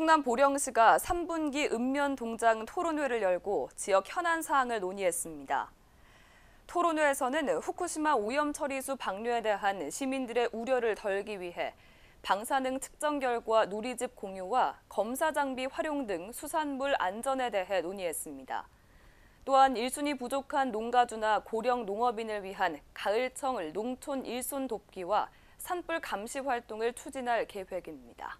충남 보령시가 3분기 읍면 동장 토론회를 열고 지역 현안 사항을 논의했습니다. 토론회에서는 후쿠시마 오염 처리수 방류에 대한 시민들의 우려를 덜기 위해 방사능 측정 결과 누리집 공유와 검사 장비 활용 등 수산물 안전에 대해 논의했습니다. 또한 일손이 부족한 농가주나 고령 농업인을 위한 가을청 농촌 일손 돕기와 산불 감시 활동을 추진할 계획입니다.